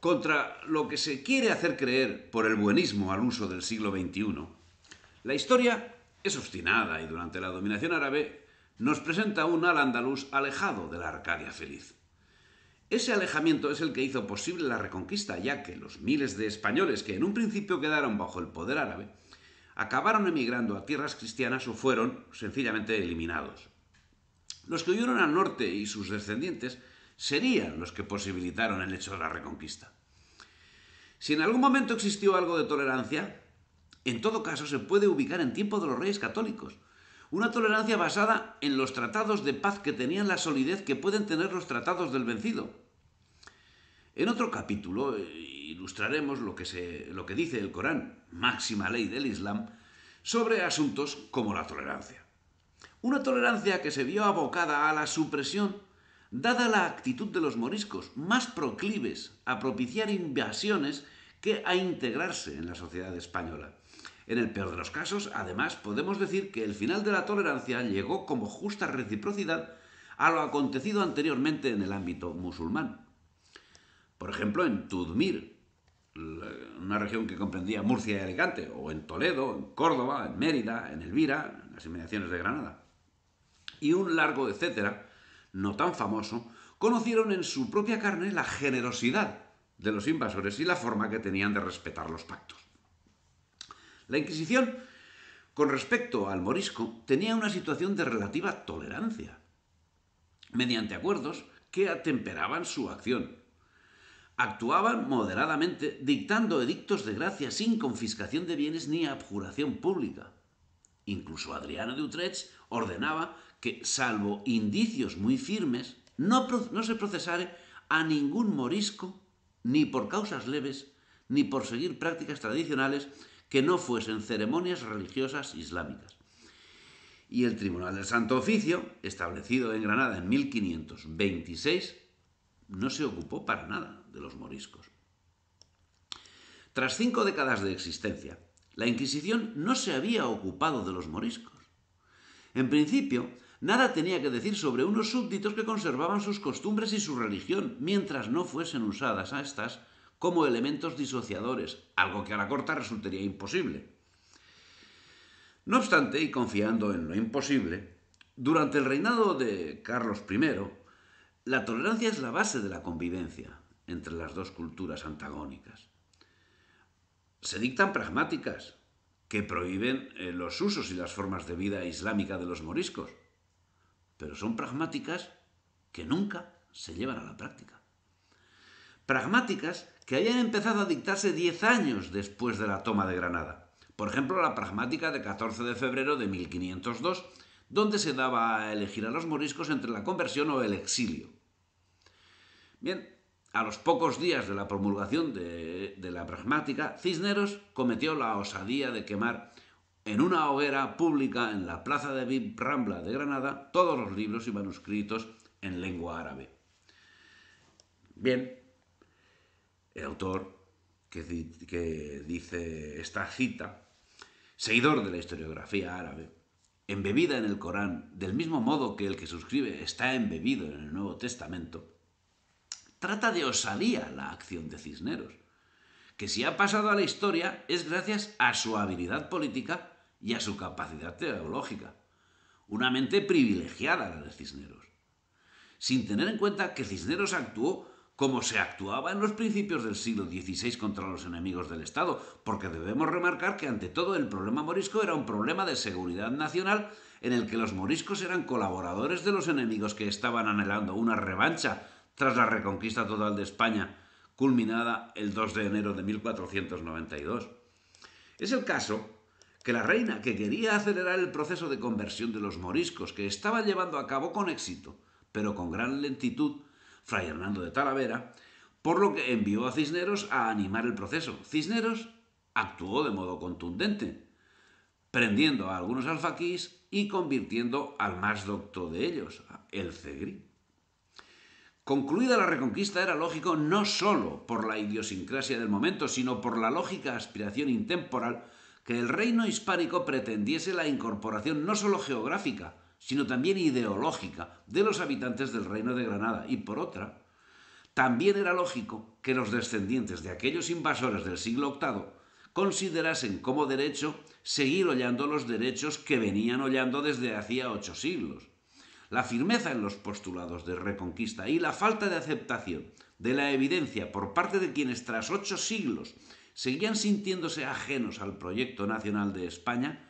Contra lo que se quiere hacer creer por el buenismo al uso del siglo XXI, la historia es obstinada y durante la dominación árabe nos presenta un al-andalus alejado de la Arcadia feliz. Ese alejamiento es el que hizo posible la reconquista, ya que los miles de españoles que en un principio quedaron bajo el poder árabe acabaron emigrando a tierras cristianas o fueron sencillamente eliminados. Los que huyeron al norte y sus descendientes serían los que posibilitaron el hecho de la reconquista. Si en algún momento existió algo de tolerancia, en todo caso se puede ubicar en tiempo de los reyes católicos, una tolerancia basada en los tratados de paz que tenían la solidez que pueden tener los tratados del vencido. En otro capítulo eh, ilustraremos lo que, lo que dice el Corán, máxima ley del Islam, sobre asuntos como la tolerancia. Una tolerancia que se vio abocada a la supresión dada la actitud de los moriscos, más proclives a propiciar invasiones que a integrarse en la sociedad española. En el peor de los casos, además, podemos decir que el final de la tolerancia llegó como justa reciprocidad a lo acontecido anteriormente en el ámbito musulmán. Por ejemplo, en Tudmir, una región que comprendía Murcia y Alicante, o en Toledo, en Córdoba, en Mérida, en Elvira, en las inmediaciones de Granada. Y un largo etcétera no tan famoso, conocieron en su propia carne la generosidad de los invasores y la forma que tenían de respetar los pactos. La Inquisición, con respecto al morisco, tenía una situación de relativa tolerancia, mediante acuerdos que atemperaban su acción. Actuaban moderadamente, dictando edictos de gracia sin confiscación de bienes ni abjuración pública. Incluso Adriano de Utrecht ordenaba que, salvo indicios muy firmes, no, se procesare a ningún morisco, ni por causas leves, ni por seguir prácticas tradicionales que no fuesen ceremonias religiosas islámicas. Y el Tribunal del Santo Oficio, establecido en Granada en 1526, no se ocupó para nada de los moriscos. Tras cinco décadas de existencia, la Inquisición no se había ocupado de los moriscos. En principio, nada tenía que decir sobre unos súbditos que conservaban sus costumbres y su religión, mientras no fuesen usadas a estas como elementos disociadores, algo que a la corta resultaría imposible. No obstante, y confiando en lo imposible, durante el reinado de Carlos I, la tolerancia es la base de la convivencia entre las dos culturas antagónicas. Se dictan pragmáticas que prohíben eh, los usos y las formas de vida islámica de los moriscos, pero son pragmáticas que nunca se llevan a la práctica. Pragmáticas que hayan empezado a dictarse 10 años después de la toma de Granada. Por ejemplo, la pragmática de 14 de febrero de 1502, donde se daba a elegir a los moriscos entre la conversión o el exilio. Bien, a los pocos días de la promulgación de, de la pragmática, Cisneros cometió la osadía de quemar en una hoguera pública en la plaza de Rambla de Granada todos los libros y manuscritos en lengua árabe. Bien, el autor que, dice esta cita, seguidor de la historiografía árabe, embebida en el Corán, del mismo modo que el que suscribe está embebido en el Nuevo Testamento, trata de osadía la acción de Cisneros, que si ha pasado a la historia es gracias a su habilidad política y a su capacidad teológica. Una mente privilegiada la de Cisneros. Sin tener en cuenta que Cisneros actuó como se actuaba en los principios del siglo XVI contra los enemigos del Estado, porque debemos remarcar que ante todo el problema morisco era un problema de seguridad nacional en el que los moriscos eran colaboradores de los enemigos que estaban anhelando una revancha tras la reconquista total de España, culminada el 2 de enero de 1492. Es el caso que la reina, que quería acelerar el proceso de conversión de los moriscos, que estaba llevando a cabo con éxito, pero con gran lentitud, Fray Hernando de Talavera, por lo que envió a Cisneros a animar el proceso. Cisneros actuó de modo contundente, prendiendo a algunos alfaquís y convirtiendo al más docto de ellos, el Cegri. Concluida la reconquista era lógico no sólo por la idiosincrasia del momento, sino por la lógica aspiración intemporal que el reino hispánico pretendiese la incorporación no solo geográfica, sino también ideológica de los habitantes del reino de Granada, y por otra, también era lógico que los descendientes de aquellos invasores del siglo VIII considerasen como derecho seguir hollando los derechos que venían hollando desde hacía ocho siglos. La firmeza en los postulados de Reconquista y la falta de aceptación de la evidencia por parte de quienes tras ocho siglos seguían sintiéndose ajenos al proyecto nacional de España,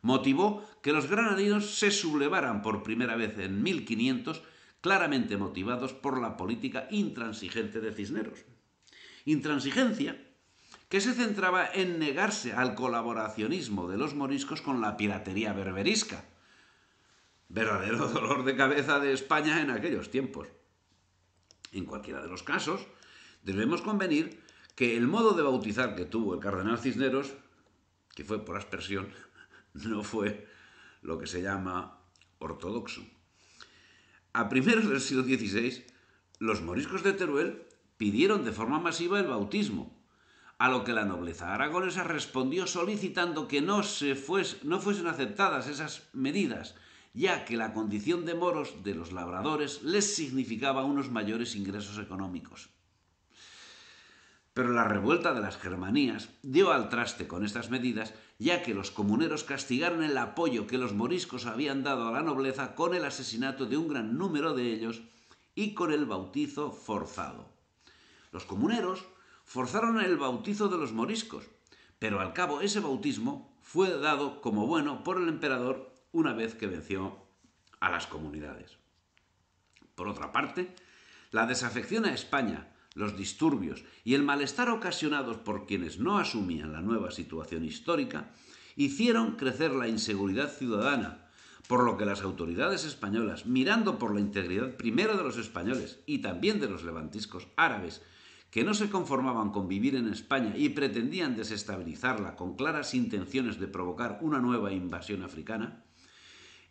motivó que los granadinos se sublevaran por primera vez en 1500, claramente motivados por la política intransigente de Cisneros. Intransigencia que se centraba en negarse al colaboracionismo de los moriscos con la piratería berberisca. Verdadero dolor de cabeza de España en aquellos tiempos. En cualquiera de los casos, debemos convenir que el modo de bautizar que tuvo el cardenal Cisneros, que fue por aspersión, no fue lo que se llama ortodoxo. A primeros del siglo XVI, los moriscos de Teruel pidieron de forma masiva el bautismo, a lo que la nobleza aragonesa respondió solicitando que no, no fuesen aceptadas esas medidas, ya que la condición de moros de los labradores les significaba unos mayores ingresos económicos. Pero la revuelta de las Germanías dio al traste con estas medidas, ya que los comuneros castigaron el apoyo que los moriscos habían dado a la nobleza con el asesinato de un gran número de ellos y con el bautizo forzado. Los comuneros forzaron el bautizo de los moriscos, pero al cabo ese bautismo fue dado como bueno por el emperador una vez que venció a las comunidades. Por otra parte, la desafección a España los disturbios y el malestar ocasionados por quienes no asumían la nueva situación histórica, hicieron crecer la inseguridad ciudadana, por lo que las autoridades españolas, mirando por la integridad primero de los españoles y también de los levantiscos árabes, que no se conformaban con vivir en España y pretendían desestabilizarla con claras intenciones de provocar una nueva invasión africana,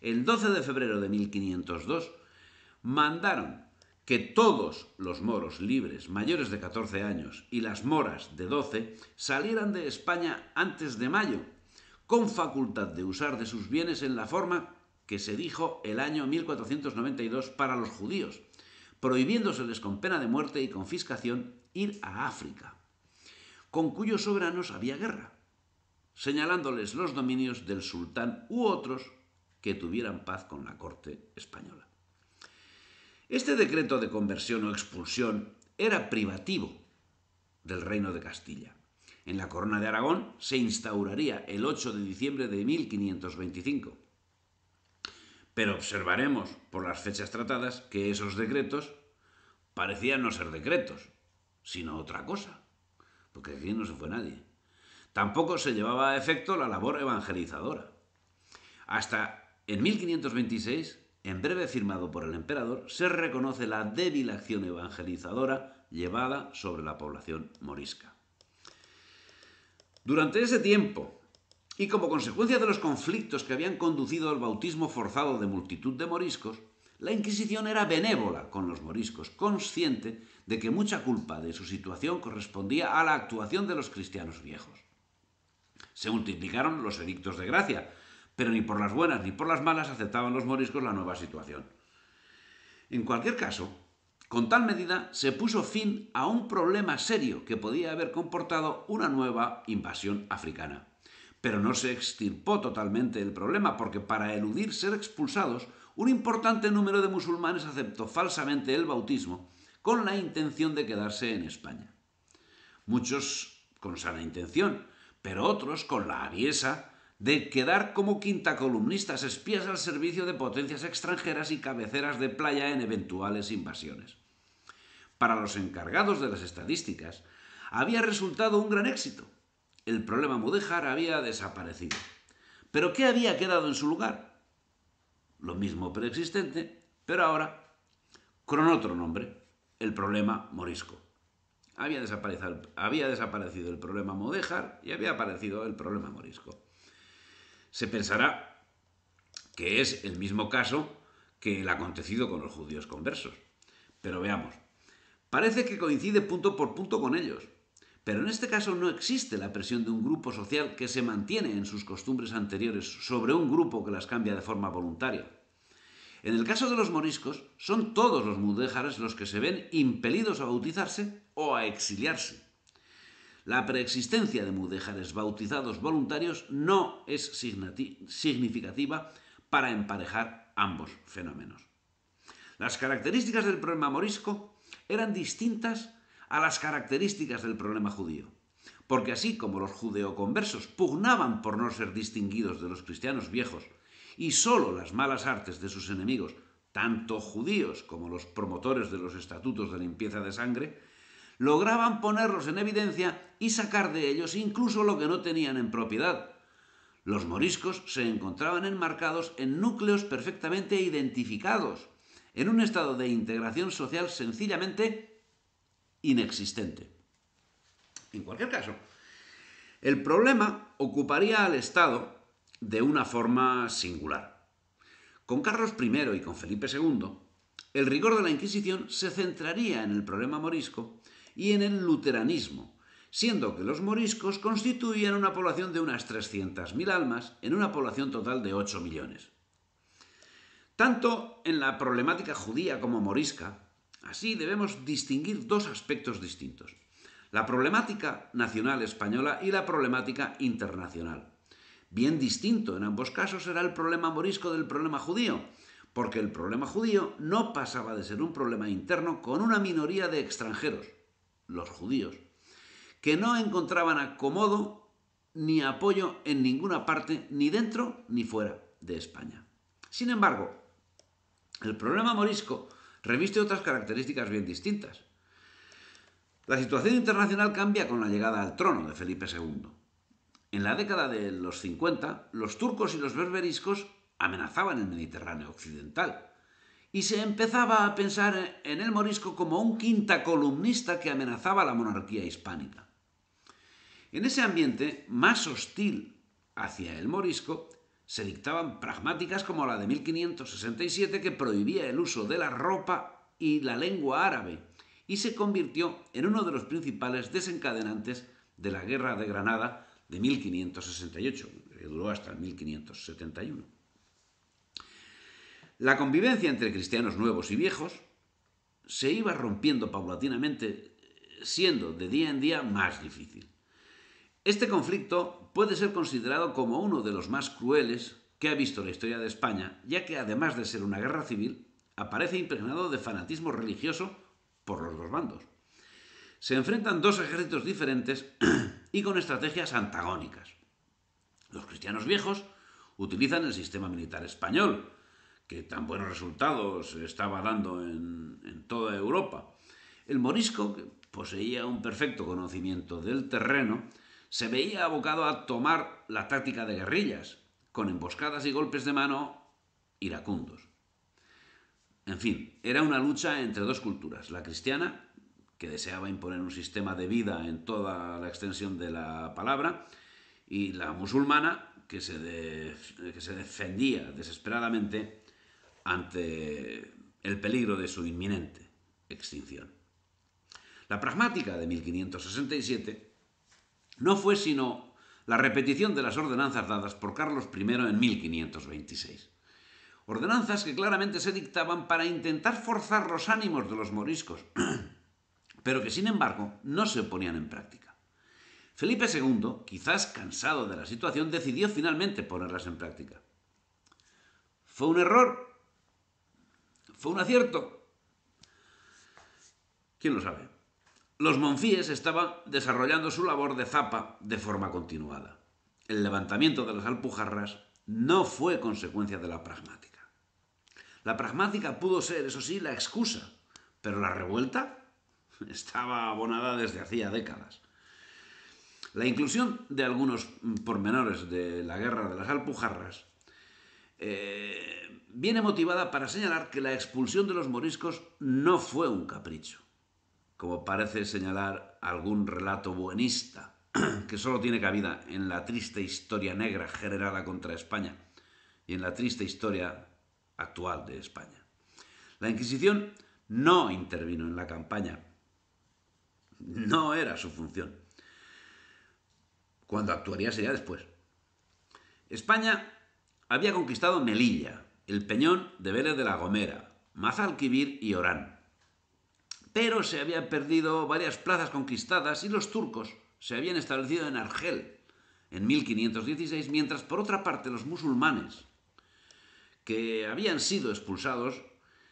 el 12 de febrero de 1502 mandaron que todos los moros libres mayores de 14 años y las moras de 12 salieran de España antes de mayo, con facultad de usar de sus bienes en la forma que se dijo el año 1492 para los judíos, prohibiéndoseles con pena de muerte y confiscación ir a África, con cuyos soberanos había guerra, señalándoles los dominios del sultán u otros que tuvieran paz con la corte española. Este decreto de conversión o expulsión era privativo del reino de Castilla. En la corona de Aragón se instauraría el 8 de diciembre de 1525. Pero observaremos por las fechas tratadas que esos decretos parecían no ser decretos, sino otra cosa, porque aquí no se fue nadie. Tampoco se llevaba a efecto la labor evangelizadora. Hasta en 1526 en breve firmado por el emperador, se reconoce la débil acción evangelizadora llevada sobre la población morisca. Durante ese tiempo, y como consecuencia de los conflictos que habían conducido al bautismo forzado de multitud de moriscos, la Inquisición era benévola con los moriscos, consciente de que mucha culpa de su situación correspondía a la actuación de los cristianos viejos. Se multiplicaron los edictos de gracia, pero ni por las buenas ni por las malas aceptaban los moriscos la nueva situación. En cualquier caso, con tal medida se puso fin a un problema serio que podía haber comportado una nueva invasión africana. Pero no se extirpó totalmente el problema porque para eludir ser expulsados, un importante número de musulmanes aceptó falsamente el bautismo con la intención de quedarse en España. Muchos con sana intención, pero otros con la aviesa de quedar como quinta columnistas espías al servicio de potencias extranjeras y cabeceras de playa en eventuales invasiones. Para los encargados de las estadísticas, había resultado un gran éxito. El problema Mudéjar había desaparecido. ¿Pero qué había quedado en su lugar? Lo mismo preexistente, pero ahora con otro nombre, el problema morisco. Había desaparecido, había desaparecido el problema Mudéjar y había aparecido el problema morisco se pensará que es el mismo caso que el acontecido con los judíos conversos. Pero veamos, parece que coincide punto por punto con ellos, pero en este caso no existe la presión de un grupo social que se mantiene en sus costumbres anteriores sobre un grupo que las cambia de forma voluntaria. En el caso de los moriscos, son todos los mudéjares los que se ven impelidos a bautizarse o a exiliarse. La preexistencia de mudéjares bautizados voluntarios no es significativa para emparejar ambos fenómenos. Las características del problema morisco eran distintas a las características del problema judío, porque así como los judeoconversos pugnaban por no ser distinguidos de los cristianos viejos y sólo las malas artes de sus enemigos, tanto judíos como los promotores de los estatutos de limpieza de sangre, lograban ponerlos en evidencia y sacar de ellos incluso lo que no tenían en propiedad. Los moriscos se encontraban enmarcados en núcleos perfectamente identificados, en un estado de integración social sencillamente inexistente. En cualquier caso, el problema ocuparía al Estado de una forma singular. Con Carlos I y con Felipe II, el rigor de la Inquisición se centraría en el problema morisco y en el luteranismo, siendo que los moriscos constituían una población de unas 300.000 almas en una población total de 8 millones. Tanto en la problemática judía como morisca, así debemos distinguir dos aspectos distintos, la problemática nacional española y la problemática internacional. Bien distinto en ambos casos era el problema morisco del problema judío, porque el problema judío no pasaba de ser un problema interno con una minoría de extranjeros, los judíos, que no encontraban acomodo ni apoyo en ninguna parte, ni dentro ni fuera de España. Sin embargo, el problema morisco reviste otras características bien distintas. La situación internacional cambia con la llegada al trono de Felipe II. En la década de los 50, los turcos y los berberiscos amenazaban el Mediterráneo occidental, y se empezaba a pensar en el morisco como un quinta columnista que amenazaba la monarquía hispánica. En ese ambiente más hostil hacia el morisco, se dictaban pragmáticas como la de 1567 que prohibía el uso de la ropa y la lengua árabe y se convirtió en uno de los principales desencadenantes de la Guerra de Granada de 1568, que duró hasta el 1571. La convivencia entre cristianos nuevos y viejos se iba rompiendo paulatinamente, siendo de día en día más difícil. Este conflicto puede ser considerado como uno de los más crueles que ha visto la historia de España, ya que además de ser una guerra civil, aparece impregnado de fanatismo religioso por los dos bandos. Se enfrentan dos ejércitos diferentes y con estrategias antagónicas. Los cristianos viejos utilizan el sistema militar español, que tan buenos resultados estaba dando en, toda Europa. El morisco, que poseía un perfecto conocimiento del terreno, se veía abocado a tomar la táctica de guerrillas, con emboscadas y golpes de mano iracundos. En fin, era una lucha entre dos culturas, la cristiana, que deseaba imponer un sistema de vida en toda la extensión de la palabra, y la musulmana, que se defendía desesperadamente ante el peligro de su inminente extinción. La pragmática de 1567 no fue sino la repetición de las ordenanzas dadas por Carlos I en 1526. Ordenanzas que claramente se dictaban para intentar forzar los ánimos de los moriscos, pero que sin embargo no se ponían en práctica. Felipe II, quizás cansado de la situación, decidió finalmente ponerlas en práctica. ¿Fue un error? Fue un acierto. ¿Quién lo sabe? Los Monfíes estaban desarrollando su labor de zapa de forma continuada. El levantamiento de las Alpujarras no fue consecuencia de la pragmática. La pragmática pudo ser, eso sí, la excusa, pero la revuelta estaba abonada desde hacía décadas. La inclusión de algunos pormenores de la guerra de las Alpujarras eh, viene motivada para señalar que la expulsión de los moriscos no fue un capricho, como parece señalar algún relato buenista, que solo tiene cabida en la triste historia negra generada contra España y en la triste historia actual de España. La Inquisición no intervino en la campaña, no era su función. Cuando actuaría sería después. España había conquistado Melilla, el Peñón de Vélez de la Gomera, Mazalquivir y Orán. Pero se habían perdido varias plazas conquistadas y los turcos se habían establecido en Argel en 1516, mientras por otra parte los musulmanes, que habían sido expulsados,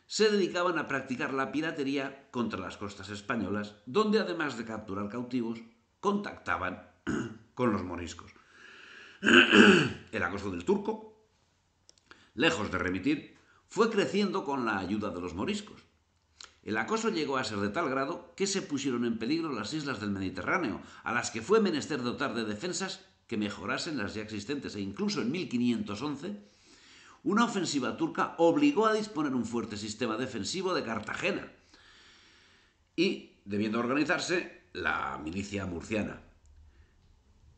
se dedicaban a practicar la piratería contra las costas españolas, donde además de capturar cautivos, contactaban con los moriscos. El acoso del turco, lejos de remitir, fue creciendo con la ayuda de los moriscos. El acoso llegó a ser de tal grado que se pusieron en peligro las islas del Mediterráneo, a las que fue menester dotar de defensas que mejorasen las ya existentes, e incluso en 1511, una ofensiva turca obligó a disponer un fuerte sistema defensivo de Cartagena y, debiendo organizarse, la milicia murciana.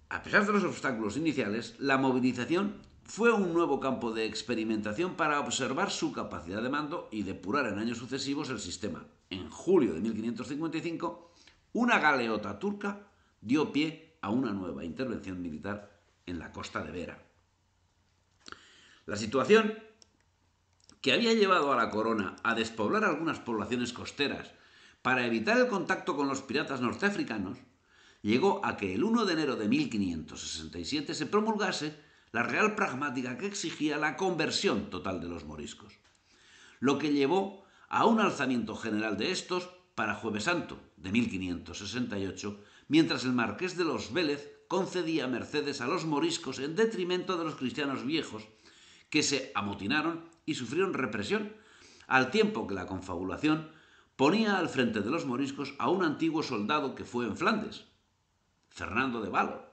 A pesar de los obstáculos iniciales, la movilización fue un nuevo campo de experimentación para observar su capacidad de mando y depurar en años sucesivos el sistema. En julio de 1555, una galeota turca dio pie a una nueva intervención militar en la costa de Vera. La situación que había llevado a la corona a despoblar algunas poblaciones costeras para evitar el contacto con los piratas norteafricanos, llegó a que el 1 de enero de 1567 se promulgase la real pragmática que exigía la conversión total de los moriscos, lo que llevó a un alzamiento general de estos para Jueves Santo de 1568, mientras el marqués de los Vélez concedía mercedes a los moriscos en detrimento de los cristianos viejos, que se amotinaron y sufrieron represión, al tiempo que la confabulación ponía al frente de los moriscos a un antiguo soldado que fue en Flandes, Fernando de Valo,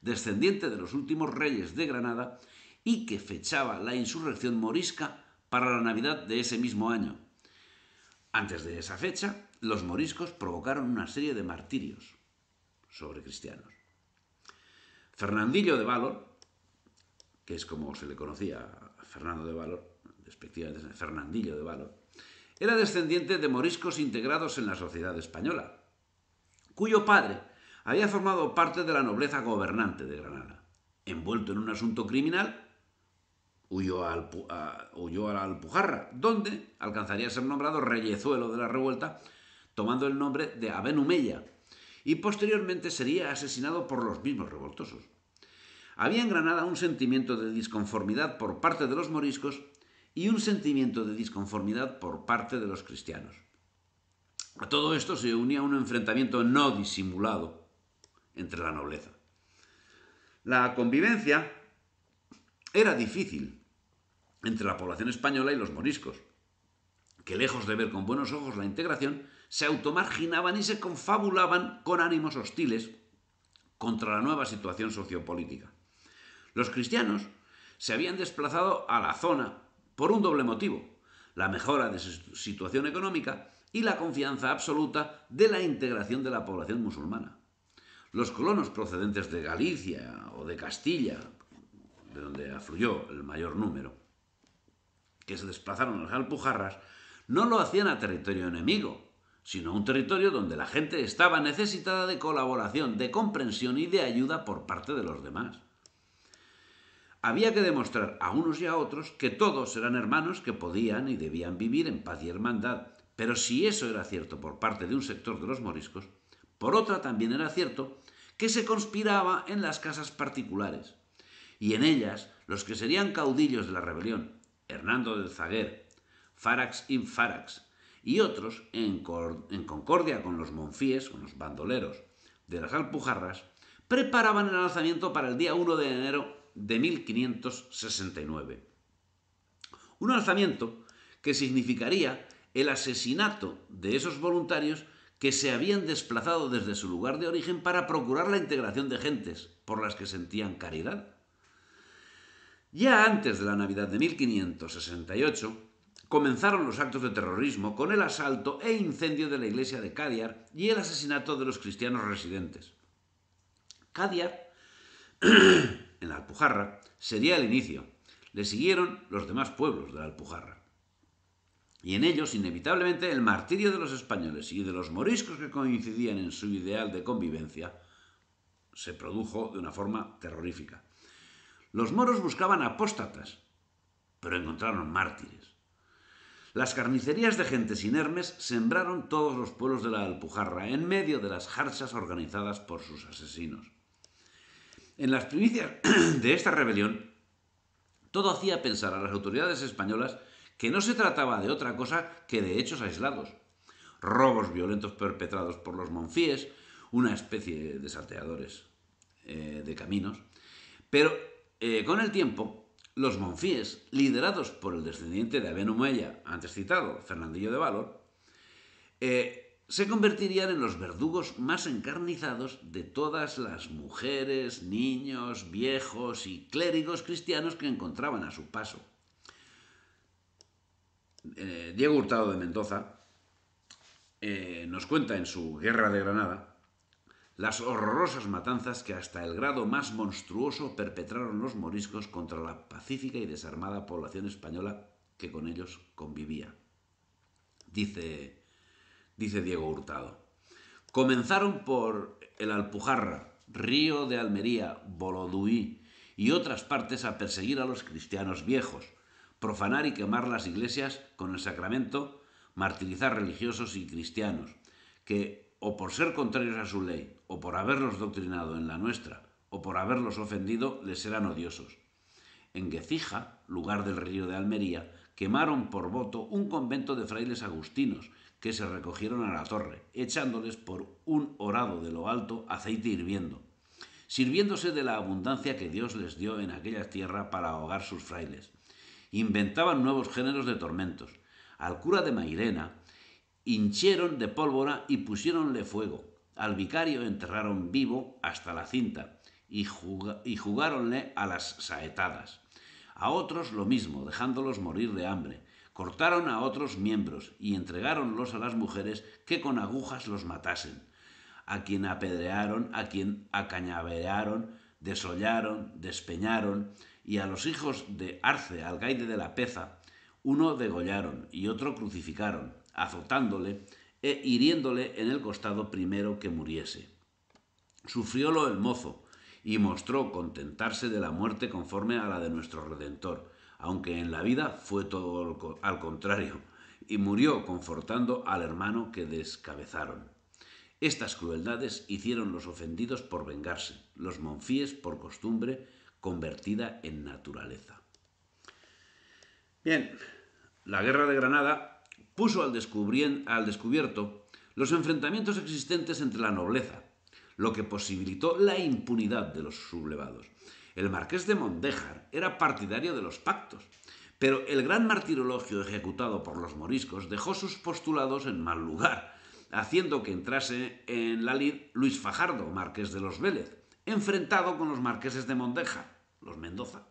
descendiente de los últimos reyes de Granada, y que fechaba la insurrección morisca para la Navidad de ese mismo año. Antes de esa fecha, los moriscos provocaron una serie de martirios sobre cristianos. Fernandillo de Valor, que es como se le conocía a Fernando de Valor, respectivamente Fernandillo de Valor, era descendiente de moriscos integrados en la sociedad española, cuyo padre había formado parte de la nobleza gobernante de Granada. Envuelto en un asunto criminal, huyó a, la Alpujarra, donde alcanzaría a ser nombrado reyezuelo de la revuelta, tomando el nombre de Abenumella, y posteriormente sería asesinado por los mismos revoltosos. Había en Granada un sentimiento de disconformidad por parte de los moriscos y un sentimiento de disconformidad por parte de los cristianos. A todo esto se unía un enfrentamiento no disimulado entre la nobleza. La convivencia era difícil entre la población española y los moriscos, que lejos de ver con buenos ojos la integración, se automarginaban y se confabulaban con ánimos hostiles contra la nueva situación sociopolítica. Los cristianos se habían desplazado a la zona por un doble motivo, la mejora de su situación económica y la confianza absoluta de la integración de la población musulmana. Los colonos procedentes de Galicia o de Castilla, de donde afluyó el mayor número, que se desplazaron a las Alpujarras, no lo hacían a territorio enemigo, sino a un territorio donde la gente estaba necesitada de colaboración, de comprensión y de ayuda por parte de los demás. Había que demostrar a unos y a otros que todos eran hermanos que podían y debían vivir en paz y hermandad, pero si eso era cierto por parte de un sector de los moriscos, por otra, también era cierto que se conspiraba en las casas particulares, y en ellas los que serían caudillos de la rebelión, Hernando del Zaguer, Farax y Farax, y otros, en, concordia con los monfíes, con los bandoleros de las Alpujarras, preparaban el alzamiento para el día 1 de enero de 1569. Un alzamiento que significaría el asesinato de esos voluntarios que se habían desplazado desde su lugar de origen para procurar la integración de gentes por las que sentían caridad. Ya antes de la Navidad de 1568, comenzaron los actos de terrorismo con el asalto e incendio de la iglesia de Cadiar y el asesinato de los cristianos residentes. Cadiar, en la Alpujarra, sería el inicio. Le siguieron los demás pueblos de la Alpujarra y en ellos, inevitablemente, el martirio de los españoles y de los moriscos que coincidían en su ideal de convivencia se produjo de una forma terrorífica. Los moros buscaban apóstatas, pero encontraron mártires. Las carnicerías de gentes inermes sembraron todos los pueblos de la Alpujarra en medio de las jarchas organizadas por sus asesinos. En las primicias de esta rebelión, todo hacía pensar a las autoridades españolas que no se trataba de otra cosa que de hechos aislados. Robos violentos perpetrados por los monfíes, una especie de salteadores eh, de caminos. Pero eh, con el tiempo, los monfíes, liderados por el descendiente de Abeno Muella, antes citado, Fernandillo de Valor, eh, se convertirían en los verdugos más encarnizados de todas las mujeres, niños, viejos y clérigos cristianos que encontraban a su paso. Eh, Diego Hurtado de Mendoza eh, nos cuenta en su Guerra de Granada las horrorosas matanzas que hasta el grado más monstruoso perpetraron los moriscos contra la pacífica y desarmada población española que con ellos convivía. Dice, dice Diego Hurtado. Comenzaron por el Alpujarra, Río de Almería, Boloduí y otras partes a perseguir a los cristianos viejos, profanar y quemar las iglesias con el sacramento, martirizar religiosos y cristianos, que o por ser contrarios a su ley, o por haberlos doctrinado en la nuestra, o por haberlos ofendido, les serán odiosos. En Guecija, lugar del río de Almería, quemaron por voto un convento de frailes agustinos, que se recogieron a la torre, echándoles por un orado de lo alto aceite hirviendo, sirviéndose de la abundancia que Dios les dio en aquella tierra para ahogar sus frailes inventaban nuevos géneros de tormentos. Al cura de Mairena hinchieron de pólvora y pusiéronle fuego. Al vicario enterraron vivo hasta la cinta y, jugáronle a las saetadas. A otros lo mismo, dejándolos morir de hambre. Cortaron a otros miembros y entregáronlos a las mujeres que con agujas los matasen. A quien apedrearon, a quien acañabearon, desollaron, despeñaron, y a los hijos de Arce, alcaide de la Peza, uno degollaron y otro crucificaron, azotándole e hiriéndole en el costado primero que muriese. Sufriólo el mozo, y mostró contentarse de la muerte conforme a la de nuestro Redentor, aunque en la vida fue todo al contrario, y murió confortando al hermano que descabezaron. Estas crueldades hicieron los ofendidos por vengarse, los monfíes por costumbre, convertida en naturaleza. Bien, la guerra de Granada puso al, descubierto los enfrentamientos existentes entre la nobleza, lo que posibilitó la impunidad de los sublevados. El marqués de Mondéjar era partidario de los pactos, pero el gran martirologio ejecutado por los moriscos dejó sus postulados en mal lugar, haciendo que entrase en la lid Luis Fajardo, marqués de los Vélez, enfrentado con los marqueses de Mondeja, los Mendoza.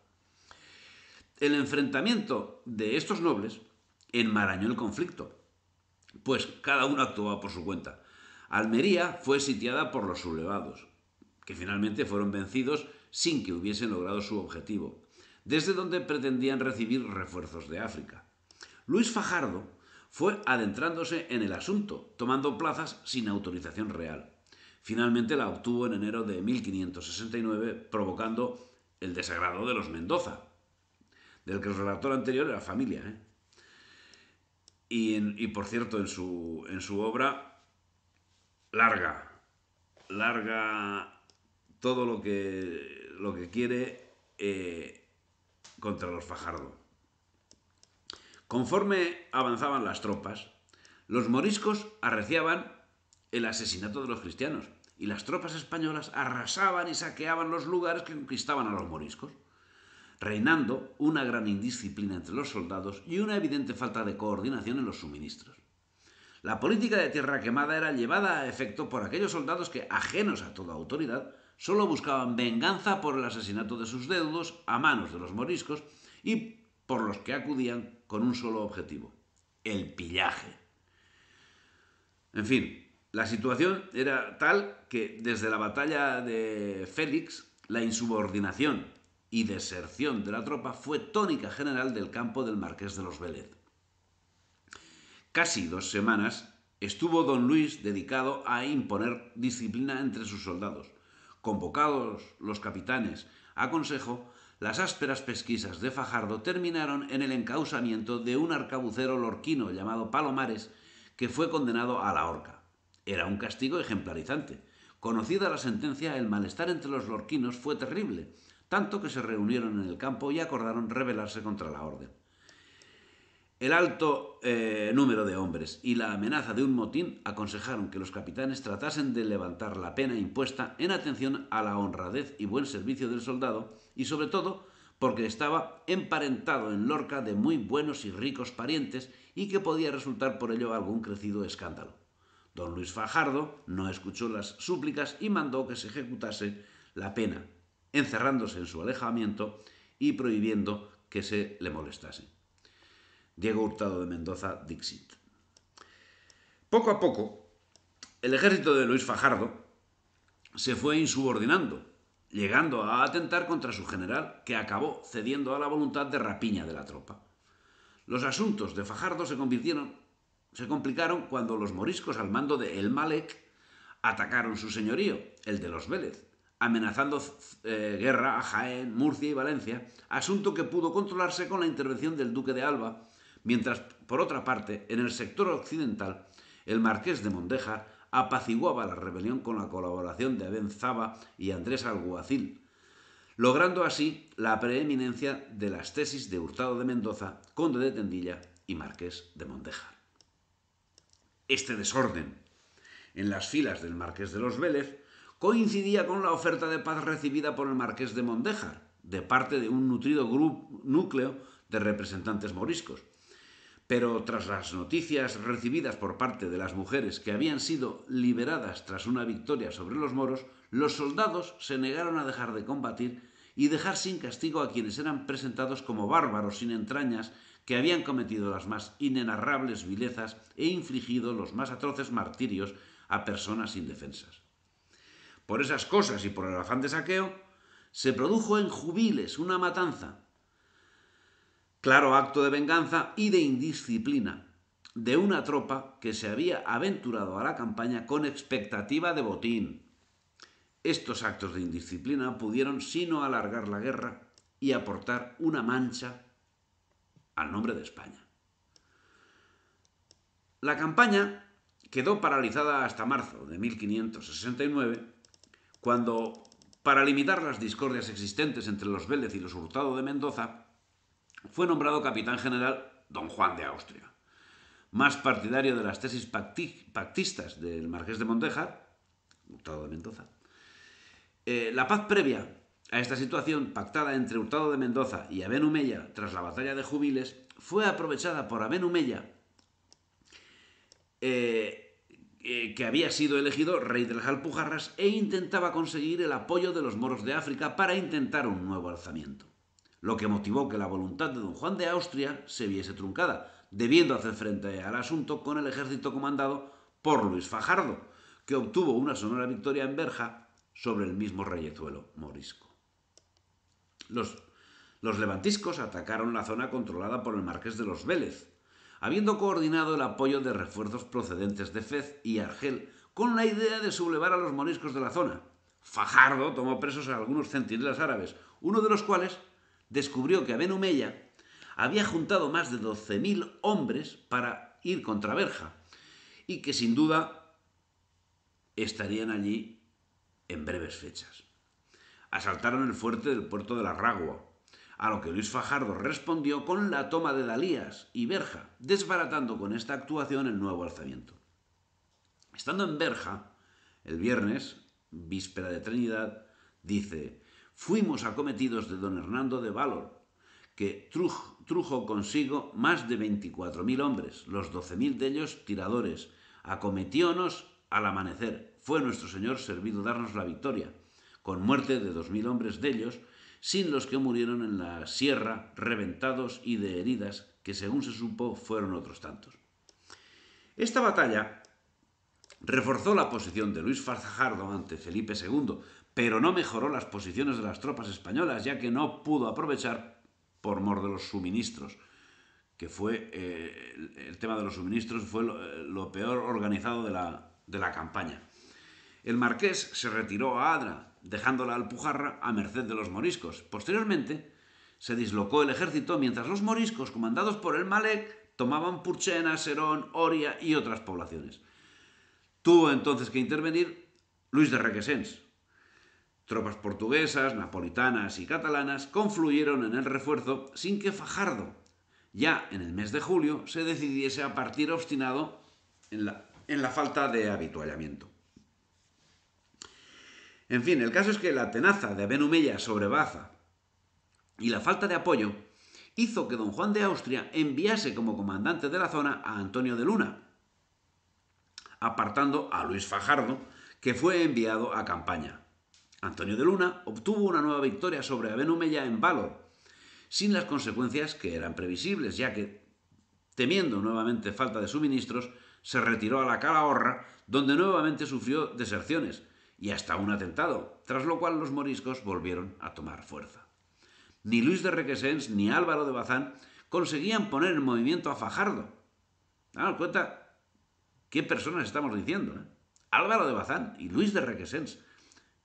El enfrentamiento de estos nobles enmarañó el conflicto, pues cada uno actuaba por su cuenta. Almería fue sitiada por los sublevados, que finalmente fueron vencidos sin que hubiesen logrado su objetivo, desde donde pretendían recibir refuerzos de África. Luis Fajardo fue adentrándose en el asunto, tomando plazas sin autorización real. Finalmente la obtuvo en enero de 1569, provocando el desagrado de los Mendoza, del que el relator anterior era familia. ¿eh? Y, por cierto, en su, en su obra larga, larga todo lo que, lo que quiere eh, contra los Fajardo. Conforme avanzaban las tropas, los moriscos arreciaban el asesinato de los cristianos. Y las tropas españolas arrasaban y saqueaban los lugares que conquistaban a los moriscos, reinando una gran indisciplina entre los soldados y una evidente falta de coordinación en los suministros. La política de tierra quemada era llevada a efecto por aquellos soldados que, ajenos a toda autoridad, solo buscaban venganza por el asesinato de sus deudos a manos de los moriscos y por los que acudían con un solo objetivo, el pillaje. En fin, la situación era tal que desde la batalla de Félix, la insubordinación y deserción de la tropa fue tónica general del campo del Marqués de los Vélez. Casi dos semanas estuvo don Luis dedicado a imponer disciplina entre sus soldados. Convocados los capitanes a consejo, las ásperas pesquisas de Fajardo terminaron en el encausamiento de un arcabucero lorquino llamado Palomares, que fue condenado a la horca. Era un castigo ejemplarizante. Conocida la sentencia, el malestar entre los lorquinos fue terrible, tanto que se reunieron en el campo y acordaron rebelarse contra la orden. El alto eh, número de hombres y la amenaza de un motín aconsejaron que los capitanes tratasen de levantar la pena impuesta en atención a la honradez y buen servicio del soldado y sobre todo porque estaba emparentado en Lorca de muy buenos y ricos parientes y que podía resultar por ello algún crecido escándalo. Don Luis Fajardo no escuchó las súplicas y mandó que se ejecutase la pena, encerrándose en su alejamiento y prohibiendo que se le molestase. Diego Hurtado de Mendoza, Dixit. Poco a poco, el ejército de Luis Fajardo se fue insubordinando, llegando a atentar contra su general, que acabó cediendo a la voluntad de rapiña de la tropa. Los asuntos de Fajardo se convirtieron se complicaron cuando los moriscos al mando de El Malek atacaron su señorío, el de los Vélez, amenazando eh, guerra a Jaén, Murcia y Valencia, asunto que pudo controlarse con la intervención del duque de Alba, mientras, por otra parte, en el sector occidental, el marqués de Mondejar apaciguaba la rebelión con la colaboración de Abenzaba y Andrés Alguacil, logrando así la preeminencia de las tesis de Hurtado de Mendoza, conde de Tendilla y marqués de Mondejar. Este desorden en las filas del marqués de los Vélez coincidía con la oferta de paz recibida por el marqués de Mondéjar, de parte de un nutrido grupo, núcleo de representantes moriscos. Pero tras las noticias recibidas por parte de las mujeres que habían sido liberadas tras una victoria sobre los moros, los soldados se negaron a dejar de combatir y dejar sin castigo a quienes eran presentados como bárbaros sin entrañas que habían cometido las más inenarrables vilezas e infligido los más atroces martirios a personas indefensas. Por esas cosas y por el afán de saqueo, se produjo en Jubiles una matanza, claro acto de venganza y de indisciplina de una tropa que se había aventurado a la campaña con expectativa de botín, estos actos de indisciplina pudieron sino alargar la guerra y aportar una mancha al nombre de España. La campaña quedó paralizada hasta marzo de 1569, cuando, para limitar las discordias existentes entre los Vélez y los Hurtado de Mendoza, fue nombrado capitán general don Juan de Austria, más partidario de las tesis pactistas del marqués de Montejar, Hurtado de Mendoza, eh, la paz previa a esta situación, pactada entre Hurtado de Mendoza y Aben Humeya tras la batalla de Jubiles, fue aprovechada por Aben Humeya, eh, eh, que había sido elegido rey de las Alpujarras e intentaba conseguir el apoyo de los moros de África para intentar un nuevo alzamiento, lo que motivó que la voluntad de don Juan de Austria se viese truncada, debiendo hacer frente al asunto con el ejército comandado por Luis Fajardo, que obtuvo una sonora victoria en Berja sobre el mismo reyezuelo morisco. Los, levantiscos atacaron la zona controlada por el marqués de los Vélez, habiendo coordinado el apoyo de refuerzos procedentes de Fez y Argel con la idea de sublevar a los moriscos de la zona. Fajardo tomó presos a algunos centinelas árabes, uno de los cuales descubrió que Aben había juntado más de 12.000 hombres para ir contra Berja y que sin duda estarían allí en breves fechas. Asaltaron el fuerte del puerto de la Ragua, a lo que Luis Fajardo respondió con la toma de Dalías y Berja, desbaratando con esta actuación el nuevo alzamiento. Estando en Berja, el viernes, víspera de Trinidad, dice, fuimos acometidos de don Hernando de Valor, que trujo, trujo consigo más de 24.000 hombres, los 12.000 de ellos tiradores, acometiónos al amanecer, fue nuestro Señor servido darnos la victoria, con muerte de dos mil hombres de ellos, sin los que murieron en la sierra, reventados y de heridas, que según se supo fueron otros tantos. Esta batalla reforzó la posición de Luis Farzajardo ante Felipe II, pero no mejoró las posiciones de las tropas españolas, ya que no pudo aprovechar por mor de los suministros, que fue eh, el tema de los suministros fue lo, eh, peor organizado de la campaña. El marqués se retiró a Adra, dejando la Alpujarra a merced de los moriscos. Posteriormente, se dislocó el ejército mientras los moriscos, comandados por el Malek, tomaban Purchena, Serón, Oria y otras poblaciones. Tuvo entonces que intervenir Luis de Requesens. Tropas portuguesas, napolitanas y catalanas confluyeron en el refuerzo sin que Fajardo, ya en el mes de julio, se decidiese a partir obstinado en la, en la falta de habituallamiento. En fin, el caso es que la tenaza de Benumella sobre Baza y la falta de apoyo hizo que don Juan de Austria enviase como comandante de la zona a Antonio de Luna, apartando a Luis Fajardo, que fue enviado a campaña. Antonio de Luna obtuvo una nueva victoria sobre Abenumella en Valor, sin las consecuencias que eran previsibles, ya que, temiendo nuevamente falta de suministros, se retiró a la Calahorra, donde nuevamente sufrió deserciones, y hasta un atentado, tras lo cual los moriscos volvieron a tomar fuerza. Ni Luis de Requesens ni Álvaro de Bazán conseguían poner en movimiento a Fajardo. Damos cuenta qué personas estamos diciendo. ¿eh? Álvaro de Bazán y Luis de Requesens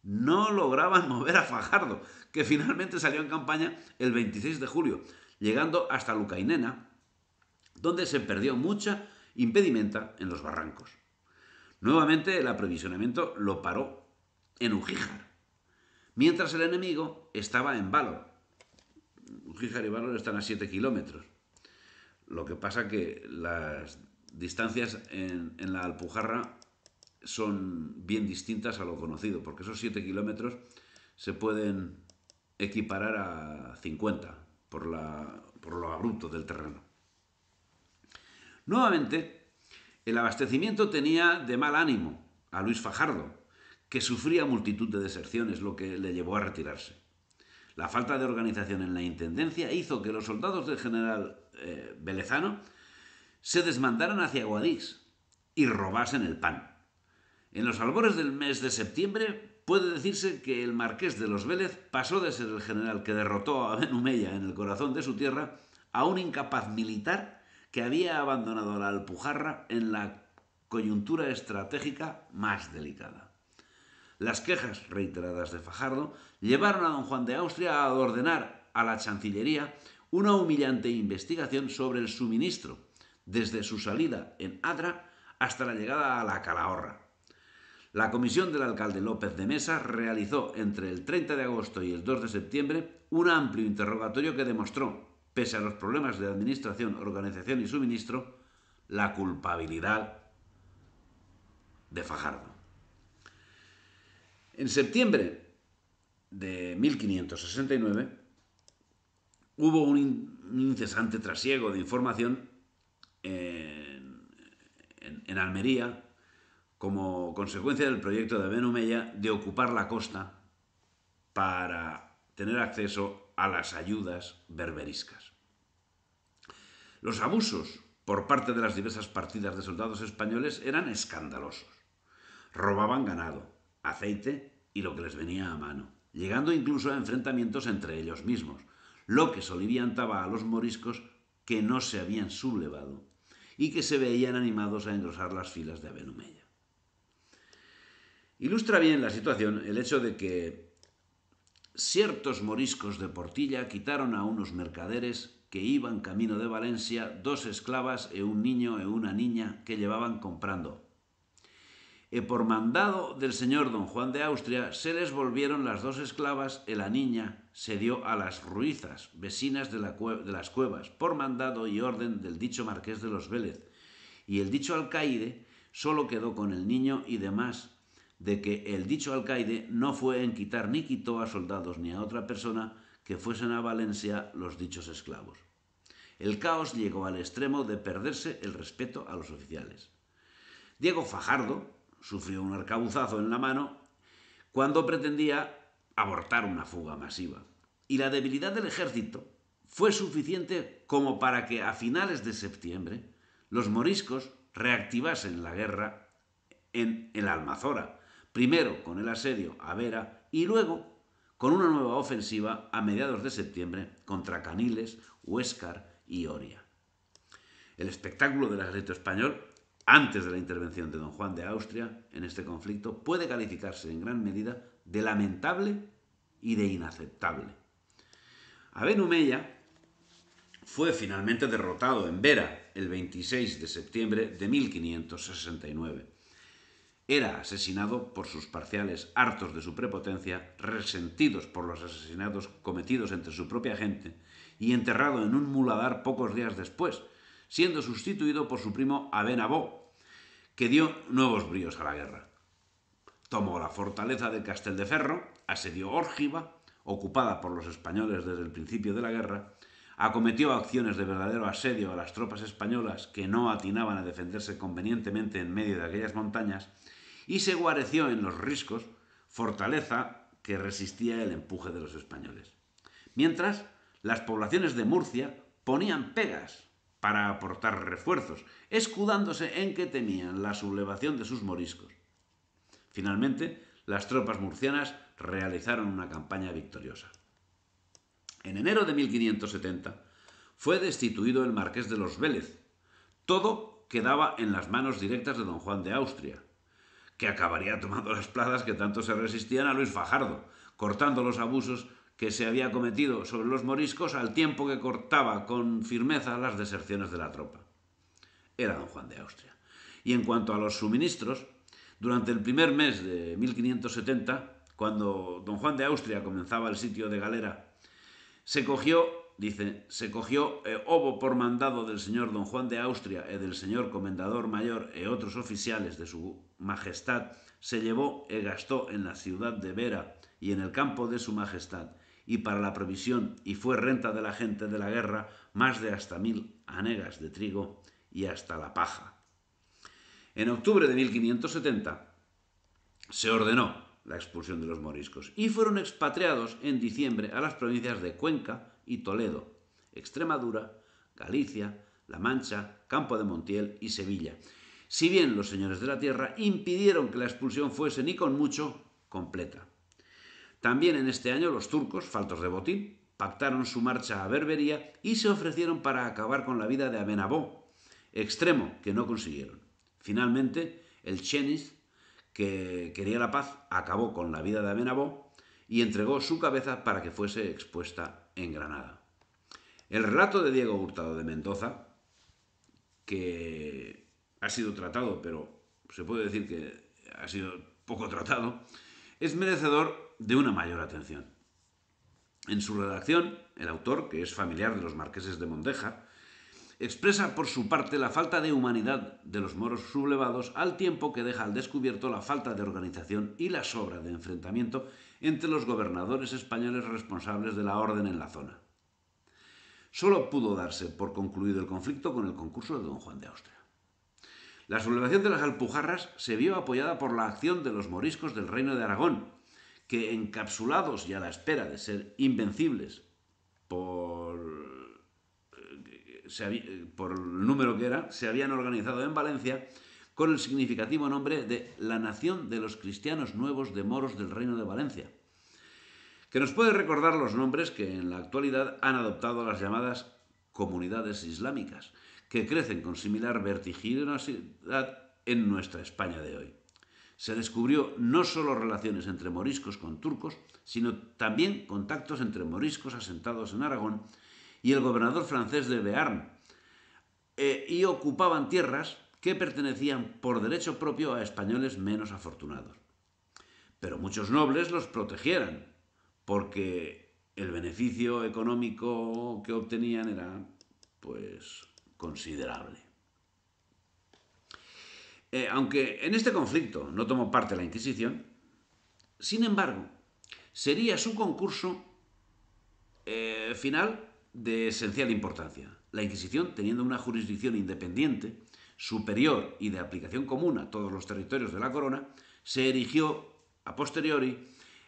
no lograban mover a Fajardo, que finalmente salió en campaña el 26 de julio, llegando hasta Lucainena, donde se perdió mucha impedimenta en los barrancos. Nuevamente el aprovisionamiento lo paró en Ujíjar, mientras el enemigo estaba en Valor. Ujíjar y Valor están a 7 kilómetros. Lo que pasa que las distancias en, la Alpujarra son bien distintas a lo conocido, porque esos 7 kilómetros se pueden equiparar a 50 por, por lo abrupto del terreno. Nuevamente, el abastecimiento tenía de mal ánimo a Luis Fajardo, que sufría multitud de deserciones, lo que le llevó a retirarse. La falta de organización en la Intendencia hizo que los soldados del general eh, Belezano se desmandaran hacia Guadix y robasen el pan. En los albores del mes de septiembre puede decirse que el marqués de los Vélez pasó de ser el general que derrotó a Benumella en el corazón de su tierra a un incapaz militar que había abandonado la Alpujarra en la coyuntura estratégica más delicada. Las quejas reiteradas de Fajardo llevaron a don Juan de Austria a ordenar a la Chancillería una humillante investigación sobre el suministro, desde su salida en Adra hasta la llegada a la Calahorra. La comisión del alcalde López de Mesa realizó entre el 30 de agosto y el 2 de septiembre un amplio interrogatorio que demostró, pese a los problemas de administración, organización y suministro, la culpabilidad de Fajardo. En septiembre de 1569 hubo un, incesante trasiego de información en, Almería como consecuencia del proyecto de Benumella de ocupar la costa para tener acceso a las ayudas berberiscas. Los abusos por parte de las diversas partidas de soldados españoles eran escandalosos. Robaban ganado, aceite y lo que les venía a mano, llegando incluso a enfrentamientos entre ellos mismos, lo que soliviantaba a los moriscos que no se habían sublevado y que se veían animados a engrosar las filas de Abenumella. Ilustra bien la situación el hecho de que ciertos moriscos de Portilla quitaron a unos mercaderes que iban camino de Valencia dos esclavas y e un niño y e una niña que llevaban comprando eh, por mandado del señor don Juan de Austria se les volvieron las dos esclavas y la niña se dio a las ruizas, vecinas de, de, las cuevas, por mandado y orden del dicho marqués de los Vélez, y el dicho alcaide solo quedó con el niño y demás, de que el dicho alcaide no fue en quitar ni quitó a soldados ni a otra persona que fuesen a Valencia los dichos esclavos. El caos llegó al extremo de perderse el respeto a los oficiales. Diego Fajardo, sufrió un arcabuzazo en la mano cuando pretendía abortar una fuga masiva. Y la debilidad del ejército fue suficiente como para que a finales de septiembre los moriscos reactivasen la guerra en el Almazora, primero con el asedio a Vera y luego con una nueva ofensiva a mediados de septiembre contra Caniles, Huescar y Oria. El espectáculo del ejército español antes de la intervención de don Juan de Austria en este conflicto puede calificarse en gran medida de lamentable y de inaceptable. Humeya fue finalmente derrotado en Vera el 26 de septiembre de 1569. Era asesinado por sus parciales hartos de su prepotencia, resentidos por los asesinatos cometidos entre su propia gente, y enterrado en un muladar pocos días después, siendo sustituido por su primo Abenabó, que dio nuevos bríos a la guerra. Tomó la fortaleza de Ferro, asedió Órgiva, ocupada por los españoles desde el principio de la guerra, acometió acciones de verdadero asedio a las tropas españolas que no atinaban a defenderse convenientemente en medio de aquellas montañas y se guareció en los riscos, fortaleza que resistía el empuje de los españoles. Mientras, las poblaciones de Murcia ponían pegas para aportar refuerzos, escudándose en que temían la sublevación de sus moriscos. Finalmente, las tropas murcianas realizaron una campaña victoriosa. En enero de 1570 fue destituido el marqués de los Vélez. Todo quedaba en las manos directas de don Juan de Austria, que acabaría tomando las plazas que tanto se resistían a Luis Fajardo, cortando los abusos que se había cometido sobre los moriscos al tiempo que cortaba con firmeza las deserciones de la tropa. Era don Juan de Austria. Y en cuanto a los suministros, durante el primer mes de 1570, cuando don Juan de Austria comenzaba el sitio de Galera, se cogió, dice, se cogió eh, obo por mandado del señor don Juan de Austria y del señor comendador mayor y otros oficiales de su majestad, se llevó y gastó en la ciudad de Vera y en el campo de su majestad, y para la provisión, y fue renta de la gente de la guerra más de hasta mil anegas de trigo y hasta la paja. En octubre de 1570 se ordenó la expulsión de los moriscos y fueron expatriados en diciembre a las provincias de Cuenca y Toledo, Extremadura, Galicia, La Mancha, Campo de Montiel y Sevilla. Si bien los señores de la tierra impidieron que la expulsión fuese ni con mucho completa. También en este año los turcos, faltos de botín, pactaron su marcha a Berbería y se ofrecieron para acabar con la vida de Amenabó, extremo que no consiguieron. Finalmente, el chenis que quería la paz, acabó con la vida de Amenabó y entregó su cabeza para que fuese expuesta en Granada. El relato de Diego Hurtado de Mendoza, que ha sido tratado, pero se puede decir que ha sido poco tratado, es merecedor de una mayor atención. En su redacción, el autor, que es familiar de los marqueses de Mondeja, expresa por su parte la falta de humanidad de los moros sublevados al tiempo que deja al descubierto la falta de organización y la sobra de enfrentamiento entre los gobernadores españoles responsables de la orden en la zona. Solo pudo darse por concluido el conflicto con el concurso de don Juan de Austria. La sublevación de las Alpujarras se vio apoyada por la acción de los moriscos del Reino de Aragón, que encapsulados y a la espera de ser invencibles por eh, eh, por el número que era, se habían organizado en Valencia con el significativo nombre de la Nación de los Cristianos Nuevos de Moros del Reino de Valencia, que nos puede recordar los nombres que en la actualidad han adoptado las llamadas comunidades islámicas, que crecen con similar vertiginosidad en nuestra España de hoy se descubrió no solo relaciones entre moriscos con turcos, sino también contactos entre moriscos asentados en Aragón y el gobernador francés de Bearn, eh, y ocupaban tierras que pertenecían por derecho propio a españoles menos afortunados. Pero muchos nobles los protegieran, porque el beneficio económico que obtenían era, pues, considerable. Eh, aunque en este conflicto no tomó parte la Inquisición, sin embargo, sería su concurso eh, final de esencial importancia. La Inquisición, teniendo una jurisdicción independiente, superior y de aplicación común a todos los territorios de la corona, se erigió a posteriori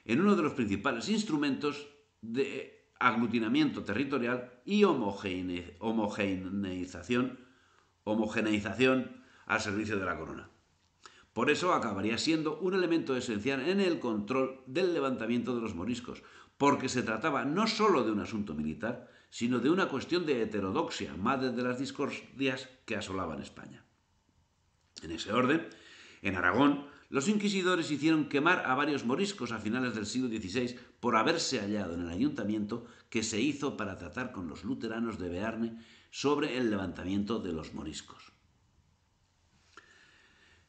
en uno de los principales instrumentos de aglutinamiento territorial y homogeneización, homogeneización al servicio de la corona. Por eso acabaría siendo un elemento esencial en el control del levantamiento de los moriscos, porque se trataba no sólo de un asunto militar, sino de una cuestión de heterodoxia, madre de las discordias que asolaban España. En ese orden, en Aragón, los inquisidores hicieron quemar a varios moriscos a finales del siglo XVI por haberse hallado en el ayuntamiento que se hizo para tratar con los luteranos de Bearne sobre el levantamiento de los moriscos.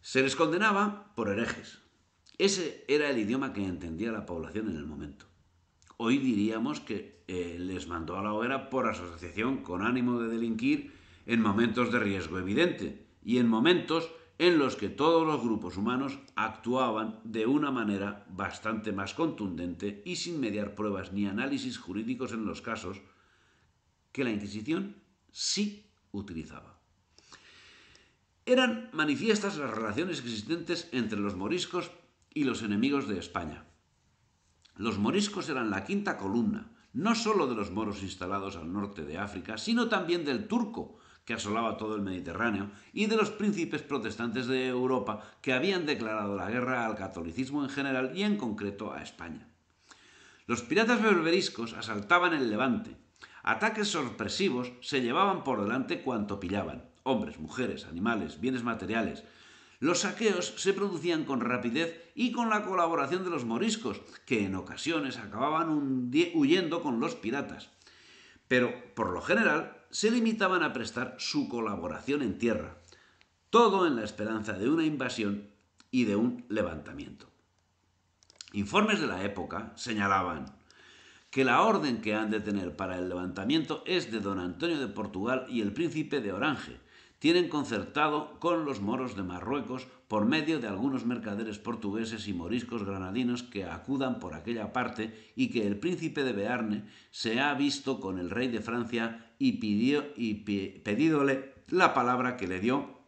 Se les condenaba por herejes. Ese era el idioma que entendía la población en el momento. Hoy diríamos que eh, les mandó a la hoguera por asociación con ánimo de delinquir en momentos de riesgo evidente y en momentos en los que todos los grupos humanos actuaban de una manera bastante más contundente y sin mediar pruebas ni análisis jurídicos en los casos que la Inquisición sí utilizaba eran manifiestas las relaciones existentes entre los moriscos y los enemigos de España. Los moriscos eran la quinta columna, no sólo de los moros instalados al norte de África, sino también del turco, que asolaba todo el Mediterráneo, y de los príncipes protestantes de Europa que habían declarado la guerra al catolicismo en general y en concreto a España. Los piratas berberiscos asaltaban el Levante. Ataques sorpresivos se llevaban por delante cuanto pillaban, hombres, mujeres, animales, bienes materiales. Los saqueos se producían con rapidez y con la colaboración de los moriscos, que en ocasiones acababan huyendo con los piratas. Pero, por lo general, se limitaban a prestar su colaboración en tierra, todo en la esperanza de una invasión y de un levantamiento. Informes de la época señalaban que la orden que han de tener para el levantamiento es de don Antonio de Portugal y el príncipe de Orange, tienen concertado con los moros de Marruecos por medio de algunos mercaderes portugueses y moriscos granadinos que acudan por aquella parte y que el príncipe de Bearne se ha visto con el rey de Francia y, pidió, y la palabra que le dio